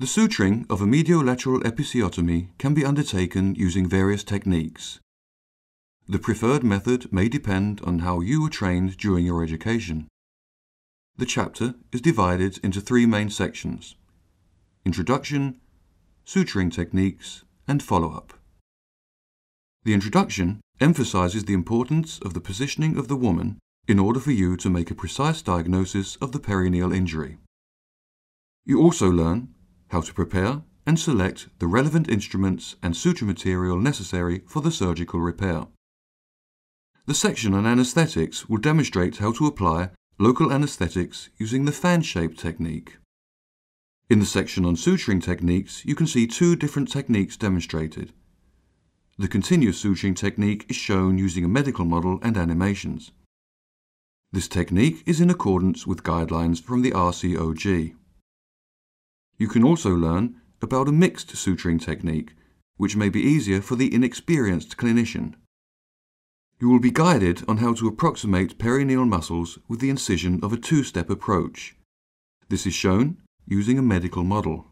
The suturing of a mediolateral episiotomy can be undertaken using various techniques. The preferred method may depend on how you were trained during your education. The chapter is divided into three main sections Introduction, Suturing Techniques, and Follow Up. The introduction emphasizes the importance of the positioning of the woman in order for you to make a precise diagnosis of the perineal injury. You also learn how to prepare and select the relevant instruments and suture material necessary for the surgical repair. The section on anaesthetics will demonstrate how to apply local anaesthetics using the fan shape technique. In the section on suturing techniques, you can see two different techniques demonstrated. The continuous suturing technique is shown using a medical model and animations. This technique is in accordance with guidelines from the RCOG. You can also learn about a mixed suturing technique, which may be easier for the inexperienced clinician. You will be guided on how to approximate perineal muscles with the incision of a two-step approach. This is shown using a medical model.